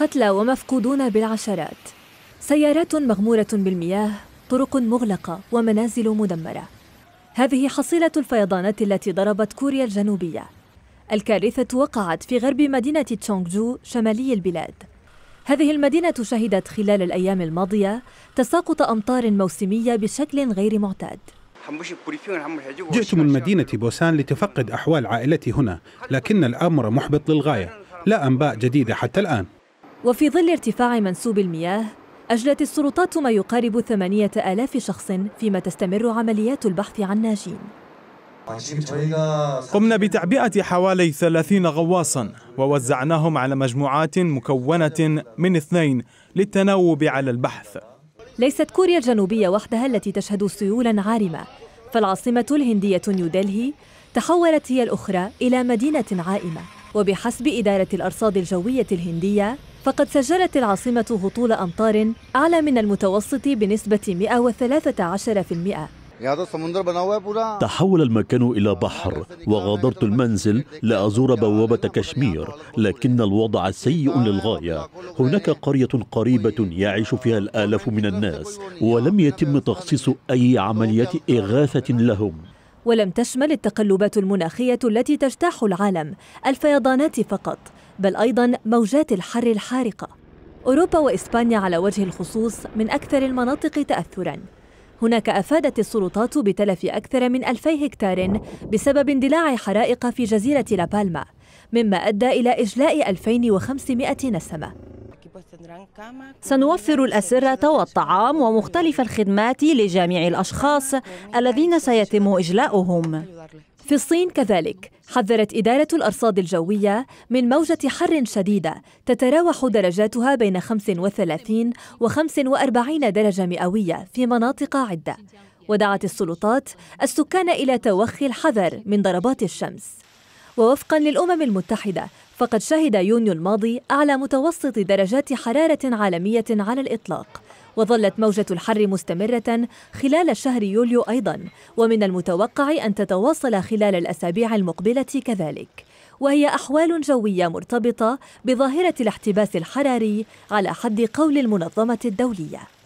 قتلى ومفقودون بالعشرات سيارات مغمورة بالمياه طرق مغلقة ومنازل مدمرة هذه حصيلة الفيضانات التي ضربت كوريا الجنوبية الكارثة وقعت في غرب مدينة تشونغجو شمالي البلاد هذه المدينة شهدت خلال الأيام الماضية تساقط أمطار موسمية بشكل غير معتاد جئت من مدينة بوسان لتفقد أحوال عائلتي هنا لكن الأمر محبط للغاية لا أنباء جديدة حتى الآن وفي ظل ارتفاع منسوب المياه أجلت السلطات ما يقارب ثمانية آلاف شخص فيما تستمر عمليات البحث عن ناجين قمنا بتعبئة حوالي 30 غواصا ووزعناهم على مجموعات مكونة من اثنين للتناوب على البحث ليست كوريا الجنوبية وحدها التي تشهد سيولا عارمة فالعاصمة الهندية نيودلهي تحولت هي الأخرى إلى مدينة عائمة وبحسب إدارة الأرصاد الجوية الهندية فقد سجلت العاصمة هطول أمطار أعلى من المتوسط بنسبة 113% تحول المكان إلى بحر وغادرت المنزل لأزور بوابة كشمير لكن الوضع سيء للغاية هناك قرية قريبة يعيش فيها الآلاف من الناس ولم يتم تخصيص أي عمليات إغاثة لهم ولم تشمل التقلبات المناخية التي تجتاح العالم الفيضانات فقط بل أيضا موجات الحر الحارقة أوروبا وإسبانيا على وجه الخصوص من أكثر المناطق تأثراً هناك أفادت السلطات بتلف أكثر من 2000 هكتار بسبب اندلاع حرائق في جزيرة لابالما مما أدى إلى إجلاء 2500 نسمة سنوفر الأسرة والطعام ومختلف الخدمات لجميع الأشخاص الذين سيتم إجلاؤهم في الصين كذلك حذرت إدارة الأرصاد الجوية من موجة حر شديدة تتراوح درجاتها بين 35 و 45 درجة مئوية في مناطق عدة ودعت السلطات السكان إلى توخي الحذر من ضربات الشمس ووفقا للأمم المتحدة فقد شهد يونيو الماضي أعلى متوسط درجات حرارة عالمية على الإطلاق وظلت موجة الحر مستمرة خلال شهر يوليو أيضا ومن المتوقع أن تتواصل خلال الأسابيع المقبلة كذلك وهي أحوال جوية مرتبطة بظاهرة الاحتباس الحراري على حد قول المنظمة الدولية